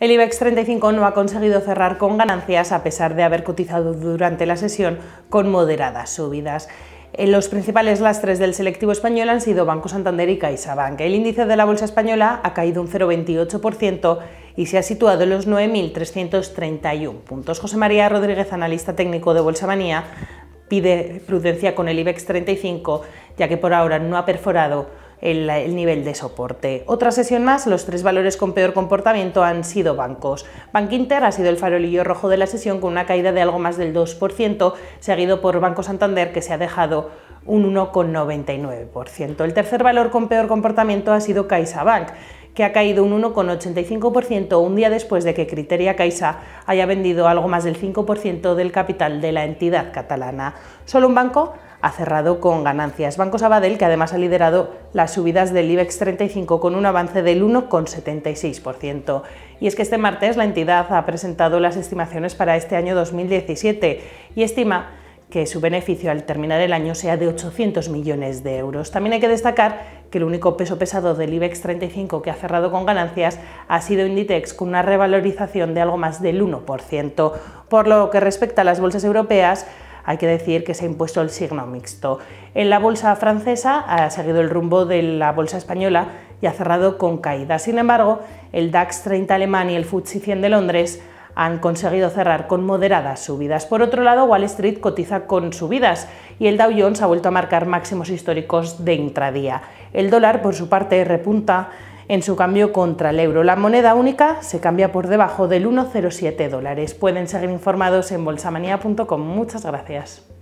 El IBEX 35 no ha conseguido cerrar con ganancias a pesar de haber cotizado durante la sesión con moderadas subidas. Eh, los principales lastres del selectivo español han sido Banco Santander y CaixaBank. El índice de la bolsa española ha caído un 0,28% y se ha situado en los 9.331 puntos. José María Rodríguez, analista técnico de Bolsa Manía, pide prudencia con el IBEX 35, ya que por ahora no ha perforado el, nivel de soporte. Otra sesión más, los tres valores con peor comportamiento han sido bancos. Bank Inter ha sido el farolillo rojo de la sesión con una caída de algo más del 2%, seguido por Banco Santander que se ha dejado un 1,99%. El tercer valor con peor comportamiento ha sido CaixaBank, que ha caído un 1,85% un día después de que Criteria Caixa haya vendido algo más del 5% del capital de la entidad catalana. Solo un banco ha cerrado con ganancias. Banco Sabadell, que además ha liderado las subidas del IBEX 35 con un avance del 1,76%. Y es que este martes la entidad ha presentado las estimaciones para este año 2017 y estima que su beneficio al terminar el año sea de 800 millones de euros. También hay que destacar que el único peso pesado del IBEX 35 que ha cerrado con ganancias ha sido Inditex, con una revalorización de algo más del 1%. Por lo que respecta a las bolsas europeas, hay que decir que se ha impuesto el signo mixto. En la bolsa francesa ha seguido el rumbo de la bolsa española y ha cerrado con caída. Sin embargo, el DAX 30 alemán y el FTSE 100 de Londres han conseguido cerrar con moderadas subidas. Por otro lado, Wall Street cotiza con subidas y el Dow Jones ha vuelto a marcar máximos históricos de intradía. El dólar, por su parte, repunta en su cambio contra el euro. La moneda única se cambia por debajo del 1,07 dólares. Pueden seguir informados en bolsamanía.com. Muchas gracias.